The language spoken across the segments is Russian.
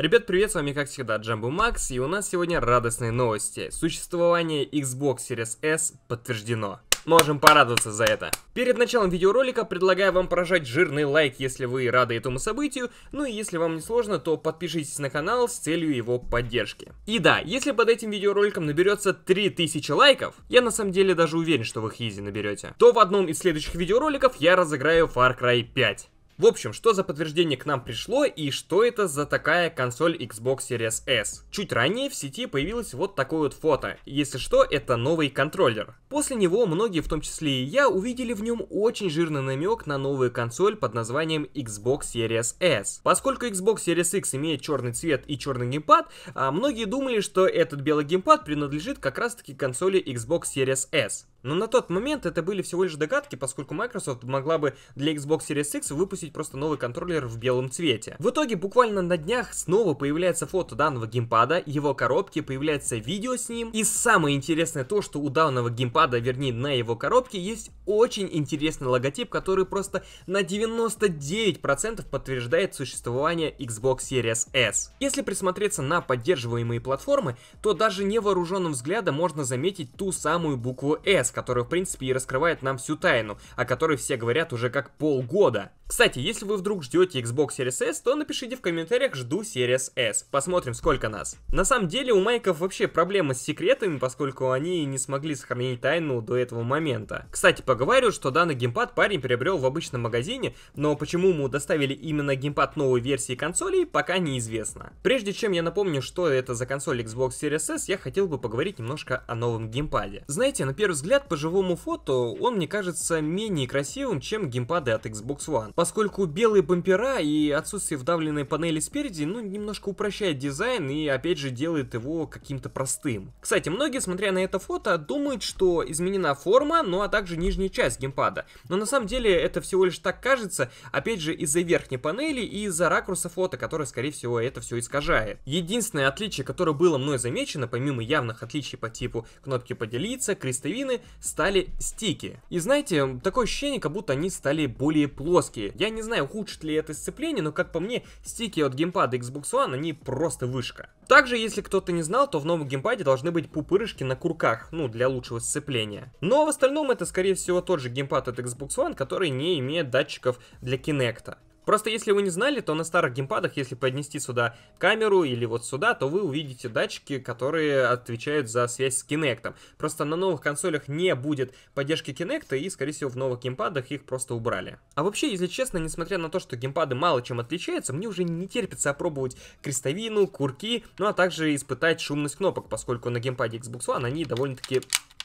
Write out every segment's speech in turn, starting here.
Ребят, привет, с вами как всегда Джамбу Макс, и у нас сегодня радостные новости. Существование Xbox Series S подтверждено. Можем порадоваться за это. Перед началом видеоролика предлагаю вам прожать жирный лайк, если вы рады этому событию, ну и если вам не сложно, то подпишитесь на канал с целью его поддержки. И да, если под этим видеороликом наберется 3000 лайков, я на самом деле даже уверен, что вы хизи наберете, то в одном из следующих видеороликов я разыграю Far Cry 5. В общем, что за подтверждение к нам пришло и что это за такая консоль Xbox Series S? Чуть ранее в сети появилось вот такое вот фото. Если что, это новый контроллер. После него многие, в том числе и я, увидели в нем очень жирный намек на новую консоль под названием Xbox Series S. Поскольку Xbox Series X имеет черный цвет и черный геймпад, а, многие думали, что этот белый геймпад принадлежит как раз таки консоли Xbox Series S. Но на тот момент это были всего лишь догадки, поскольку Microsoft могла бы для Xbox Series X выпустить просто новый контроллер в белом цвете. В итоге буквально на днях снова появляется фото данного геймпада, его коробки, появляется видео с ним. И самое интересное то, что у данного геймпада, вернее на его коробке, есть очень интересный логотип, который просто на 99% подтверждает существование Xbox Series S. Если присмотреться на поддерживаемые платформы, то даже невооруженным взглядом можно заметить ту самую букву S, который в принципе, и раскрывает нам всю тайну, о которой все говорят уже как полгода. Кстати, если вы вдруг ждете Xbox Series S, то напишите в комментариях «Жду Series S». Посмотрим, сколько нас. На самом деле у майков вообще проблемы с секретами, поскольку они не смогли сохранить тайну до этого момента. Кстати, поговаривают, что данный геймпад парень приобрел в обычном магазине, но почему ему доставили именно геймпад новой версии консолей, пока неизвестно. Прежде чем я напомню, что это за консоль Xbox Series S, я хотел бы поговорить немножко о новом геймпаде. Знаете, на первый взгляд, по живому фото, он мне кажется менее красивым, чем геймпады от Xbox One поскольку белые бампера и отсутствие вдавленной панели спереди, ну, немножко упрощает дизайн и, опять же, делает его каким-то простым. Кстати, многие, смотря на это фото, думают, что изменена форма, ну, а также нижняя часть геймпада. Но на самом деле это всего лишь так кажется, опять же, из-за верхней панели и из-за ракурса фото, который, скорее всего, это все искажает. Единственное отличие, которое было мной замечено, помимо явных отличий по типу кнопки поделиться, крестовины, стали стики. И знаете, такое ощущение, как будто они стали более плоские, я не знаю, ухудшит ли это сцепление, но как по мне, стики от геймпада Xbox One, они просто вышка. Также, если кто-то не знал, то в новом геймпаде должны быть пупырышки на курках, ну, для лучшего сцепления. Но в остальном это, скорее всего, тот же геймпад от Xbox One, который не имеет датчиков для Kinect. Просто если вы не знали, то на старых геймпадах, если поднести сюда камеру или вот сюда, то вы увидите датчики, которые отвечают за связь с Kinect. Просто на новых консолях не будет поддержки Kinect, и, скорее всего, в новых геймпадах их просто убрали. А вообще, если честно, несмотря на то, что геймпады мало чем отличаются, мне уже не терпится опробовать крестовину, курки, ну а также испытать шумность кнопок, поскольку на геймпаде Xbox One они довольно-таки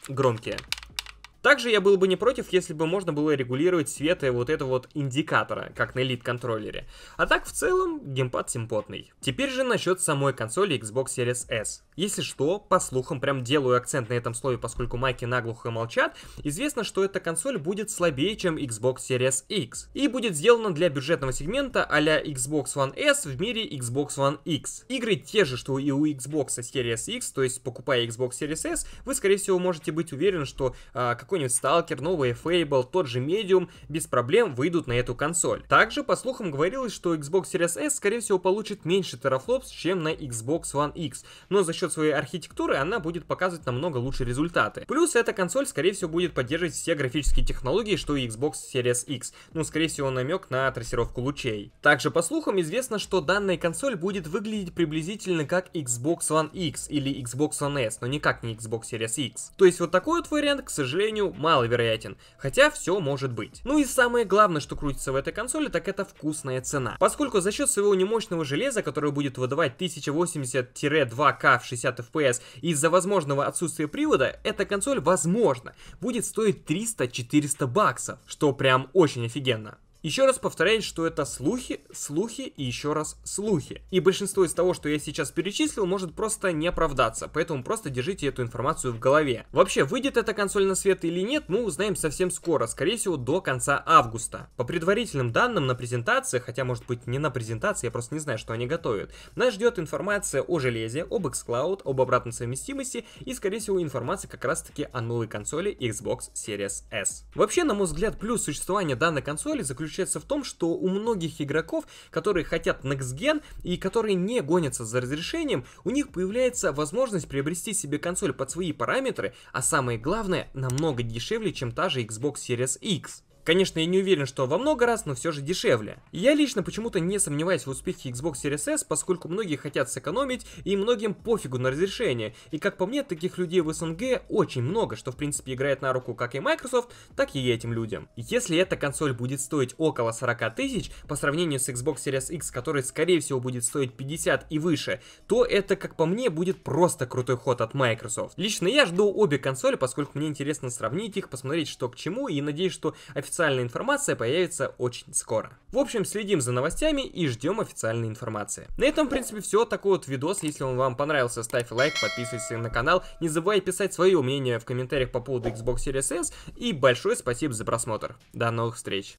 громкие. Также я был бы не против, если бы можно было регулировать цвет и вот этого вот индикатора, как на Elite контроллере. А так в целом геймпад симпотный. Теперь же насчет самой консоли Xbox Series S. Если что, по слухам, прям делаю акцент на этом слове, поскольку майки наглухо молчат, известно, что эта консоль будет слабее, чем Xbox Series X. И будет сделана для бюджетного сегмента а Xbox One S в мире Xbox One X. Игры те же, что и у Xbox Series X, то есть покупая Xbox Series S, вы скорее всего можете быть уверены, что а, какой-нибудь Stalker, новый Fable, тот же Medium без проблем выйдут на эту консоль. Также, по слухам, говорилось, что Xbox Series S скорее всего получит меньше терафлопс, чем на Xbox One X, но за счет счет своей архитектуры она будет показывать намного лучше результаты. Плюс эта консоль, скорее всего, будет поддерживать все графические технологии, что и Xbox Series X. Ну, скорее всего, намек на трассировку лучей. Также, по слухам, известно, что данная консоль будет выглядеть приблизительно как Xbox One X или Xbox One S, но никак не Xbox Series X. То есть вот такой вот вариант, к сожалению, маловероятен. Хотя все может быть. Ну и самое главное, что крутится в этой консоли, так это вкусная цена. Поскольку за счет своего немощного железа, которое будет выдавать 1080-2К в 60 60 FPS из-за возможного отсутствия привода, эта консоль, возможно, будет стоить 300-400 баксов, что прям очень офигенно. Еще раз повторяю, что это слухи, слухи и еще раз слухи. И большинство из того, что я сейчас перечислил, может просто не оправдаться, поэтому просто держите эту информацию в голове. Вообще, выйдет эта консоль на свет или нет, мы узнаем совсем скоро, скорее всего до конца августа. По предварительным данным на презентации, хотя может быть не на презентации, я просто не знаю, что они готовят, нас ждет информация о железе, об xCloud, об обратной совместимости и скорее всего информация как раз таки о новой консоли Xbox Series S. Вообще, на мой взгляд, плюс существования данной консоли заключается заключается в том, что у многих игроков, которые хотят Next и которые не гонятся за разрешением, у них появляется возможность приобрести себе консоль под свои параметры, а самое главное, намного дешевле, чем та же Xbox Series X. Конечно, я не уверен, что во много раз, но все же дешевле. Я лично почему-то не сомневаюсь в успехе Xbox Series S, поскольку многие хотят сэкономить и многим пофигу на разрешение. И как по мне, таких людей в СНГ очень много, что в принципе играет на руку как и Microsoft, так и этим людям. Если эта консоль будет стоить около 40 тысяч, по сравнению с Xbox Series X, который скорее всего будет стоить 50 и выше, то это как по мне будет просто крутой ход от Microsoft. Лично я жду обе консоли, поскольку мне интересно сравнить их, посмотреть что к чему и надеюсь, что официально официальная информация появится очень скоро. В общем, следим за новостями и ждем официальной информации. На этом, в принципе, все. Такой вот видос. Если он вам понравился, ставь лайк, подписывайся на канал. Не забывай писать свое мнение в комментариях по поводу Xbox Series S. И большое спасибо за просмотр. До новых встреч!